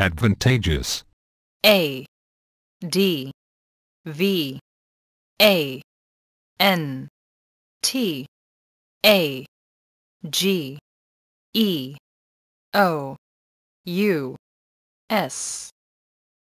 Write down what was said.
advantageous a d v a n t a g e o u s